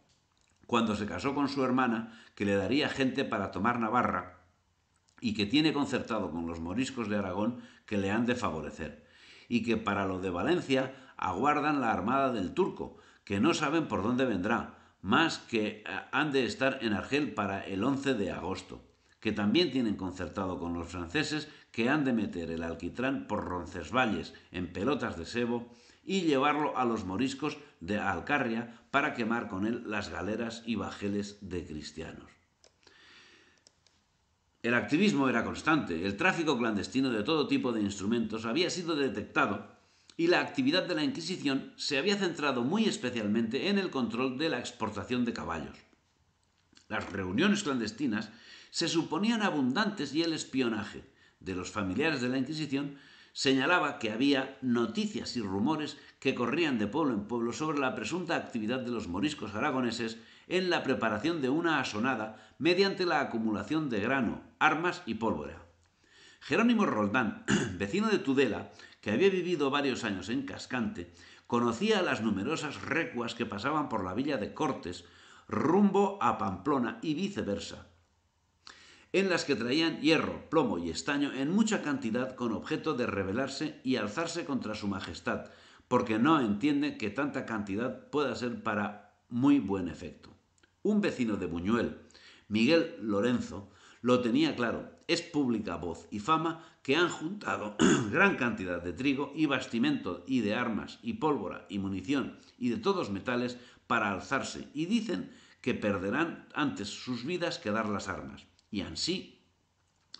cuando se casó con su hermana, que le daría gente para tomar Navarra y que tiene concertado con los moriscos de Aragón que le han de favorecer, y que para lo de Valencia aguardan la armada del turco, que no saben por dónde vendrá, más que eh, han de estar en Argel para el 11 de agosto, que también tienen concertado con los franceses que han de meter el alquitrán por Roncesvalles en pelotas de sebo y llevarlo a los moriscos de Alcarria para quemar con él las galeras y bajeles de cristianos. El activismo era constante, el tráfico clandestino de todo tipo de instrumentos había sido detectado y la actividad de la Inquisición se había centrado muy especialmente en el control de la exportación de caballos. Las reuniones clandestinas se suponían abundantes y el espionaje de los familiares de la Inquisición señalaba que había noticias y rumores que corrían de pueblo en pueblo sobre la presunta actividad de los moriscos aragoneses en la preparación de una asonada mediante la acumulación de grano, armas y pólvora. Jerónimo Roldán, vecino de Tudela, que había vivido varios años en Cascante, conocía las numerosas recuas que pasaban por la villa de Cortes, rumbo a Pamplona y viceversa, en las que traían hierro, plomo y estaño en mucha cantidad con objeto de rebelarse y alzarse contra su majestad, porque no entiende que tanta cantidad pueda ser para muy buen efecto. Un vecino de Buñuel, Miguel Lorenzo, lo tenía claro es pública voz y fama que han juntado gran cantidad de trigo y bastimento y de armas y pólvora y munición y de todos metales para alzarse y dicen que perderán antes sus vidas que dar las armas. Y ansí,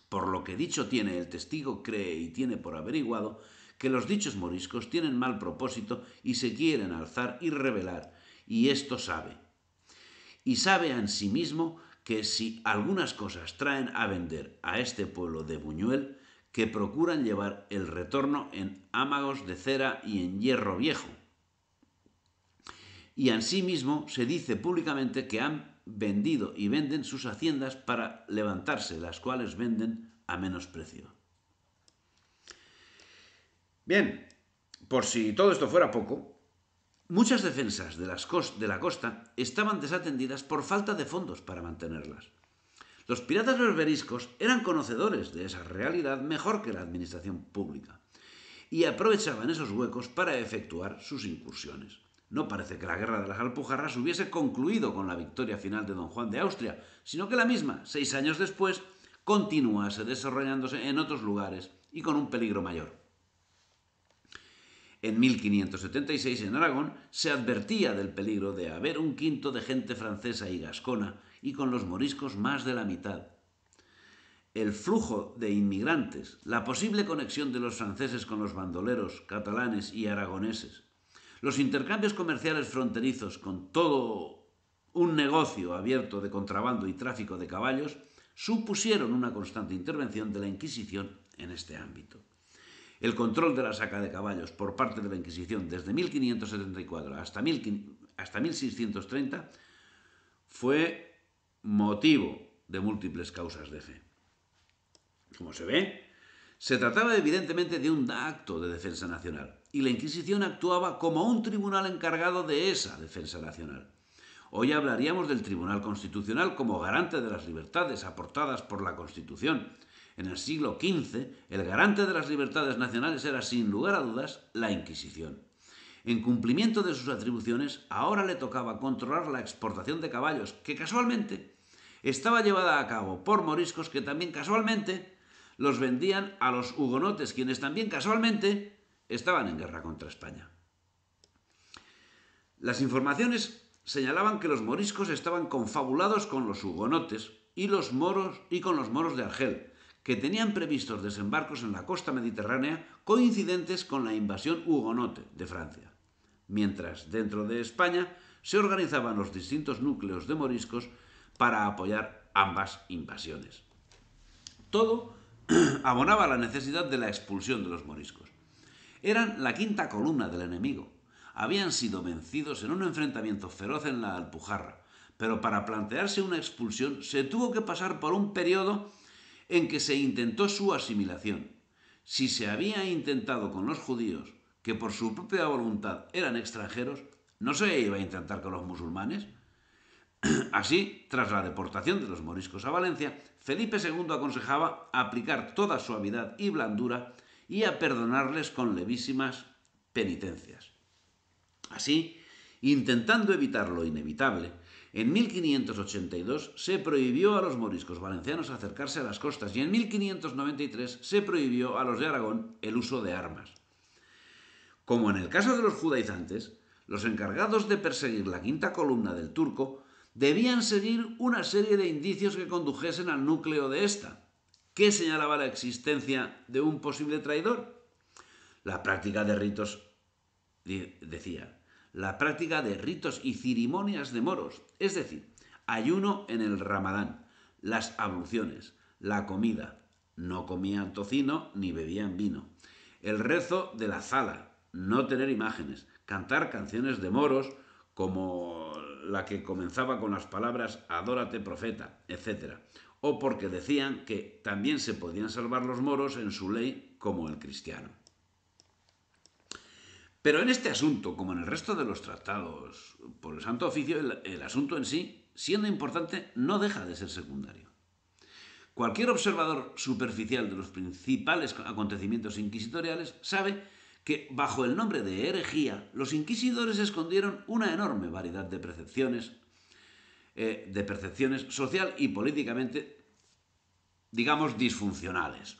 por lo que dicho tiene el testigo, cree y tiene por averiguado, que los dichos moriscos tienen mal propósito y se quieren alzar y rebelar, y esto sabe. Y sabe en sí mismo que si algunas cosas traen a vender a este pueblo de Buñuel, que procuran llevar el retorno en ámagos de cera y en hierro viejo. Y ansimismo se dice públicamente que han vendido y venden sus haciendas para levantarse, las cuales venden a menos precio. Bien, por si todo esto fuera poco, Muchas defensas de, la costa estaban desatendidas por falta de fondos para mantenerlas. Los piratas berberiscos eran conocedores de esa realidad mejor que la administración pública y aprovechaban esos huecos para efectuar sus incursiones. No parece que la guerra de las Alpujarras hubiese concluido con la victoria final de don Juan de Austria, sino que la misma, seis años después, continuase desarrollándose en otros lugares y con un peligro mayor. En 1576, en Aragón, se advertía del peligro de haber un quinto de gente francesa y gascona, y con los moriscos más de la mitad. El flujo de inmigrantes, la posible conexión de los franceses con los bandoleros, catalanes y aragoneses, los intercambios comerciales fronterizos con todo un negocio abierto de contrabando y tráfico de caballos, supusieron una constante intervención de la Inquisición en este ámbito. El control de la saca de caballos por parte de la Inquisición desde 1574 hasta, 1630 fue motivo de múltiples causas de fe. Como se ve, se trataba evidentemente de un acto de defensa nacional y la Inquisición actuaba como un tribunal encargado de esa defensa nacional. Hoy hablaríamos del Tribunal Constitucional como garante de las libertades aportadas por la Constitución, en el siglo XV, el garante de las libertades nacionales era, sin lugar a dudas, la Inquisición. En cumplimiento de sus atribuciones, ahora le tocaba controlar la exportación de caballos, que casualmente estaba llevada a cabo por moriscos que también casualmente los vendían a los hugonotes, quienes también casualmente estaban en guerra contra España. Las informaciones señalaban que los moriscos estaban confabulados con los hugonotes y los moros y con los moros de Argel, que tenían previstos desembarcos en la costa mediterránea coincidentes con la invasión hugonote de Francia. Mientras, dentro de España, se organizaban los distintos núcleos de moriscos para apoyar ambas invasiones. Todo abonaba la necesidad de la expulsión de los moriscos. Eran la quinta columna del enemigo. Habían sido vencidos en un enfrentamiento feroz en la Alpujarra, pero para plantearse una expulsión se tuvo que pasar por un periodo en que se intentó su asimilación. Si se había intentado con los judíos, que por su propia voluntad eran extranjeros, ¿no se iba a intentar con los musulmanes? Así, tras la deportación de los moriscos a Valencia, Felipe II aconsejaba aplicar toda suavidad y blandura y a perdonarles con levísimas penitencias. Así, intentando evitar lo inevitable, en 1582 se prohibió a los moriscos valencianos acercarse a las costas y en 1593 se prohibió a los de Aragón el uso de armas. Como en el caso de los judaizantes, los encargados de perseguir la quinta columna del turco debían seguir una serie de indicios que condujesen al núcleo de esta. ¿Qué señalaba la existencia de un posible traidor? La práctica de ritos, decía, la práctica de ritos y ceremonias de moros, es decir, ayuno en el ramadán, las abluciones, la comida, no comían tocino ni bebían vino, el rezo de la zala, no tener imágenes, cantar canciones de moros como la que comenzaba con las palabras adórate profeta, etc. O porque decían que también se podían salvar los moros en su ley como el cristiano. Pero en este asunto, como en el resto de los tratados por el Santo Oficio, el, asunto en sí, siendo importante, no deja de ser secundario. Cualquier observador superficial de los principales acontecimientos inquisitoriales sabe que bajo el nombre de herejía los inquisidores escondieron una enorme variedad de percepciones, eh, de percepciones social y políticamente, digamos, disfuncionales,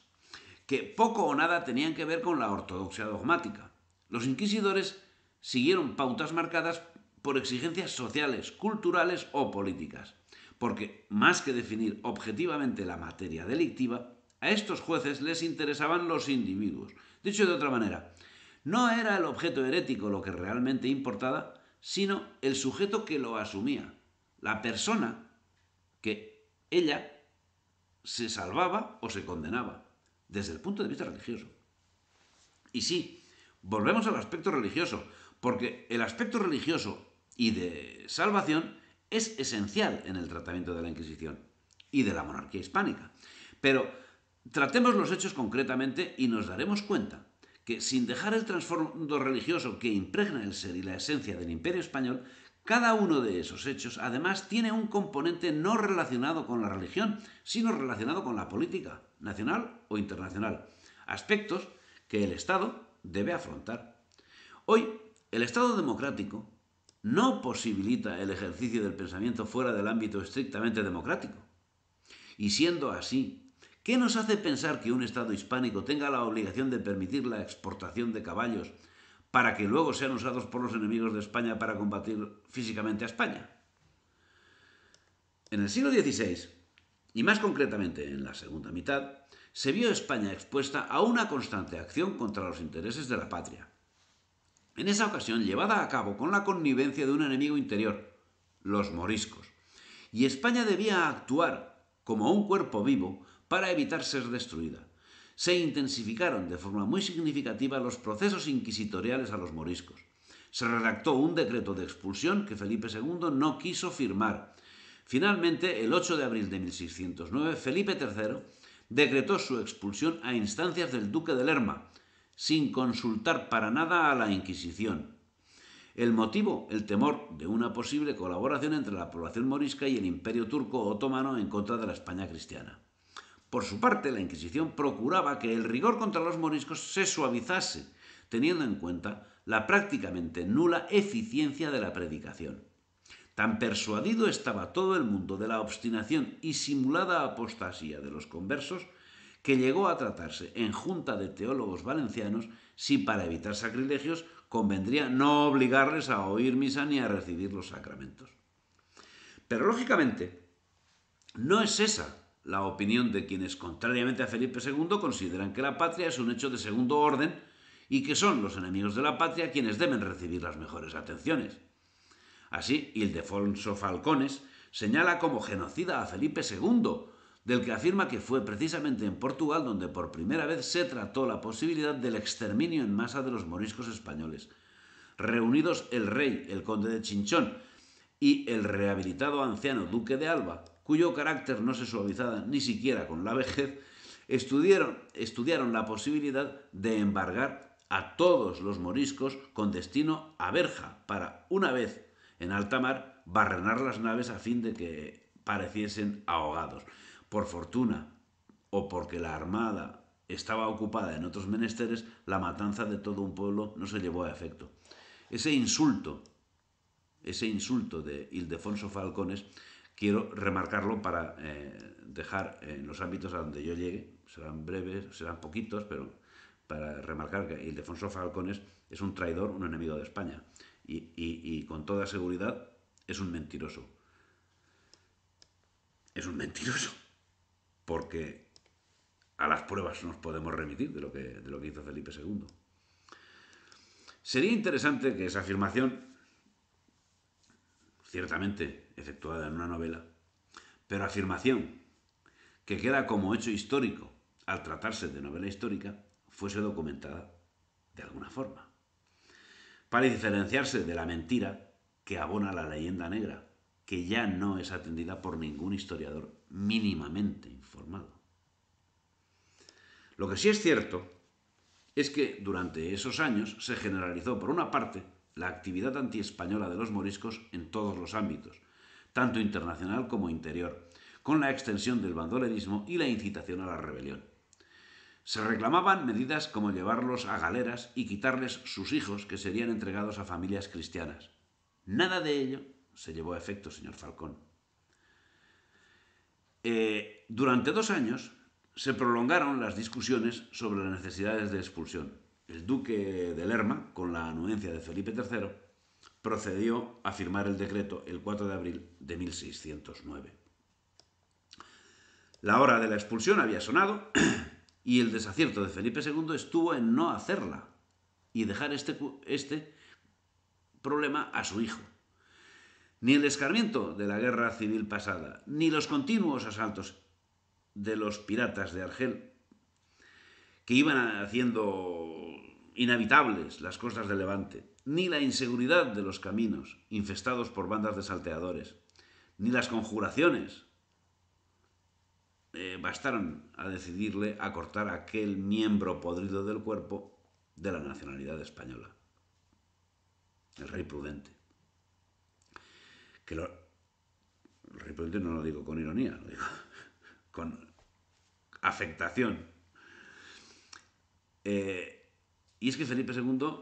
que poco o nada tenían que ver con la ortodoxia dogmática, los inquisidores siguieron pautas marcadas por exigencias sociales, culturales o políticas, porque más que definir objetivamente la materia delictiva, a estos jueces les interesaban los individuos. Dicho de otra manera, no era el objeto herético lo que realmente importaba, sino el sujeto que lo asumía, la persona que ella se salvaba o se condenaba, desde el punto de vista religioso. Y sí, Volvemos al aspecto religioso, porque el aspecto religioso y de salvación es esencial en el tratamiento de la Inquisición y de la monarquía hispánica. Pero tratemos los hechos concretamente y nos daremos cuenta que sin dejar el trasfondo religioso que impregna el ser y la esencia del imperio español, cada uno de esos hechos además tiene un componente no relacionado con la religión, sino relacionado con la política, nacional o internacional. Aspectos que el Estado, debe afrontar. Hoy, el Estado democrático no posibilita el ejercicio del pensamiento fuera del ámbito estrictamente democrático. Y siendo así, ¿qué nos hace pensar que un Estado hispánico tenga la obligación de permitir la exportación de caballos para que luego sean usados por los enemigos de España para combatir físicamente a España? En el siglo XVI, y más concretamente en la segunda mitad, se vio España expuesta a una constante acción contra los intereses de la patria. En esa ocasión llevada a cabo con la connivencia de un enemigo interior, los moriscos. Y España debía actuar como un cuerpo vivo para evitar ser destruida. Se intensificaron de forma muy significativa los procesos inquisitoriales a los moriscos. Se redactó un decreto de expulsión que Felipe II no quiso firmar. Finalmente, el 8 de abril de 1609, Felipe III decretó su expulsión a instancias del duque de Lerma, sin consultar para nada a la Inquisición. El motivo, el temor de una posible colaboración entre la población morisca y el imperio turco otomano en contra de la España cristiana. Por su parte, la Inquisición procuraba que el rigor contra los moriscos se suavizase, teniendo en cuenta la prácticamente nula eficiencia de la predicación. Tan persuadido estaba todo el mundo de la obstinación y simulada apostasía de los conversos que llegó a tratarse en junta de teólogos valencianos si para evitar sacrilegios convendría no obligarles a oír misa ni a recibir los sacramentos. Pero lógicamente, no es esa la opinión de quienes, contrariamente a Felipe II, consideran que la patria es un hecho de segundo orden y que son los enemigos de la patria quienes deben recibir las mejores atenciones. Así, Ildefonso Falcones señala como genocida a Felipe II, del que afirma que fue precisamente en Portugal donde por primera vez se trató la posibilidad del exterminio en masa de los moriscos españoles. Reunidos el rey, el conde de Chinchón y el rehabilitado anciano duque de Alba, cuyo carácter no se suavizaba ni siquiera con la vejez, estudiaron, la posibilidad de embargar a todos los moriscos con destino a Berja para, una vez en alta mar, barrenar las naves a fin de que pareciesen ahogados. Por fortuna, o porque la armada estaba ocupada en otros menesteres, la matanza de todo un pueblo no se llevó a efecto. Ese insulto, ese insulto de Ildefonso Falcones, quiero remarcarlo para eh, dejar en los ámbitos a donde yo llegue, serán breves, serán poquitos, pero para remarcar que Ildefonso Falcones es un traidor, un enemigo de España y, con toda seguridad es un mentiroso. Es un mentiroso. Porque a las pruebas nos podemos remitir de lo que, de lo que hizo Felipe II. Sería interesante que esa afirmación, ciertamente efectuada en una novela, pero afirmación que queda como hecho histórico al tratarse de novela histórica, fuese documentada de alguna forma para diferenciarse de la mentira que abona la leyenda negra, que ya no es atendida por ningún historiador mínimamente informado. Lo que sí es cierto es que durante esos años se generalizó, por una parte, la actividad antiespañola de los moriscos en todos los ámbitos, tanto internacional como interior, con la extensión del bandolerismo y la incitación a la rebelión. Se reclamaban medidas como llevarlos a galeras y quitarles sus hijos que serían entregados a familias cristianas. Nada de ello se llevó a efecto, señor Falcón. Eh, durante dos años se prolongaron las discusiones sobre las necesidades de expulsión. El duque de Lerma, con la anuencia de Felipe III, procedió a firmar el decreto el 4 de abril de 1609. La hora de la expulsión había sonado Y el desacierto de Felipe II estuvo en no hacerla y dejar este, este problema a su hijo. Ni el escarmiento de la guerra civil pasada, ni los continuos asaltos de los piratas de Argel, que iban haciendo inhabitables las costas de Levante, ni la inseguridad de los caminos infestados por bandas de salteadores, ni las conjuraciones eh, bastaron a decidirle a cortar aquel miembro podrido del cuerpo de la nacionalidad española. El rey prudente. Que el rey prudente no lo digo con ironía, lo digo con afectación. Eh, y es que Felipe II,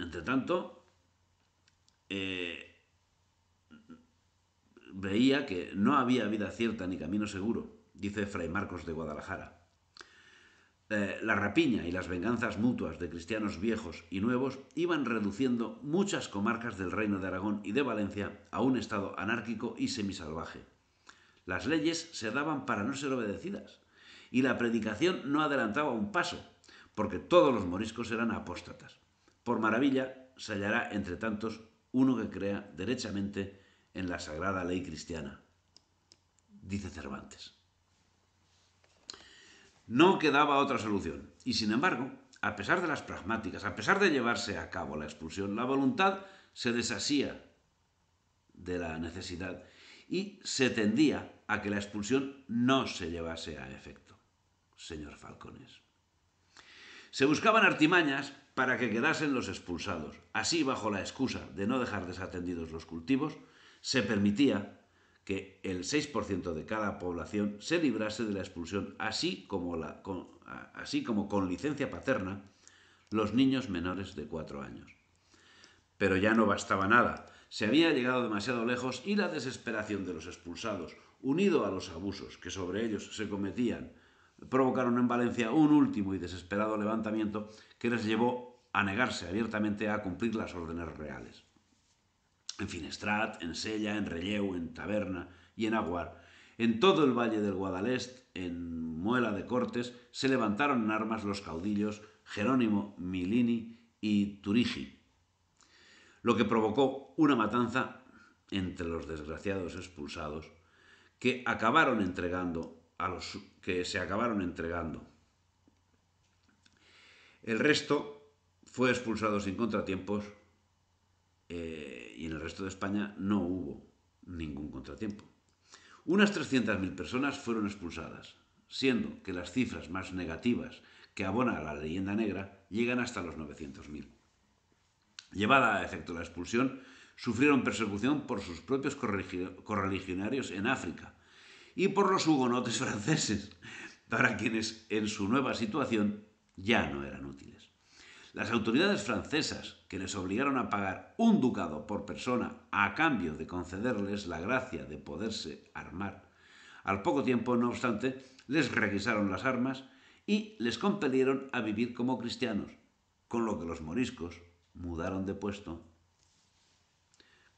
entre tanto, eh, veía que no había vida cierta ni camino seguro, dice Fray Marcos de Guadalajara. Eh, la rapiña y las venganzas mutuas de cristianos viejos y nuevos iban reduciendo muchas comarcas del Reino de Aragón y de Valencia a un estado anárquico y semisalvaje. Las leyes se daban para no ser obedecidas y la predicación no adelantaba un paso, porque todos los moriscos eran apóstatas. Por maravilla se hallará entre tantos uno que crea derechamente en la sagrada ley cristiana, dice Cervantes. No quedaba otra solución, y sin embargo, a pesar de las pragmáticas, a pesar de llevarse a cabo la expulsión, la voluntad se deshacía de la necesidad y se tendía a que la expulsión no se llevase a efecto, señor Falcones. Se buscaban artimañas para que quedasen los expulsados, así bajo la excusa de no dejar desatendidos los cultivos, se permitía que el 6% de cada población se librase de la expulsión, así como, la, con, así como con licencia paterna los niños menores de 4 años. Pero ya no bastaba nada, se había llegado demasiado lejos y la desesperación de los expulsados, unido a los abusos que sobre ellos se cometían, provocaron en Valencia un último y desesperado levantamiento que les llevó a negarse abiertamente a cumplir las órdenes reales en Finestrat, en Sella, en Relleu, en Taberna y en Aguar. En todo el valle del Guadalest, en Muela de Cortes, se levantaron en armas los caudillos Jerónimo Milini y Turigi, lo que provocó una matanza entre los desgraciados expulsados que acabaron entregando a los que se acabaron entregando. El resto fue expulsado sin contratiempos eh, y en el resto de España no hubo ningún contratiempo. Unas 300.000 personas fueron expulsadas, siendo que las cifras más negativas que abona la leyenda negra llegan hasta los 900.000. Llevada a efecto la expulsión, sufrieron persecución por sus propios correligionarios en África y por los hugonotes franceses, para quienes en su nueva situación ya no eran útiles. Las autoridades francesas, que les obligaron a pagar un ducado por persona a cambio de concederles la gracia de poderse armar, al poco tiempo, no obstante, les requisaron las armas y les compelieron a vivir como cristianos, con lo que los moriscos mudaron de puesto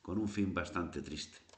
con un fin bastante triste.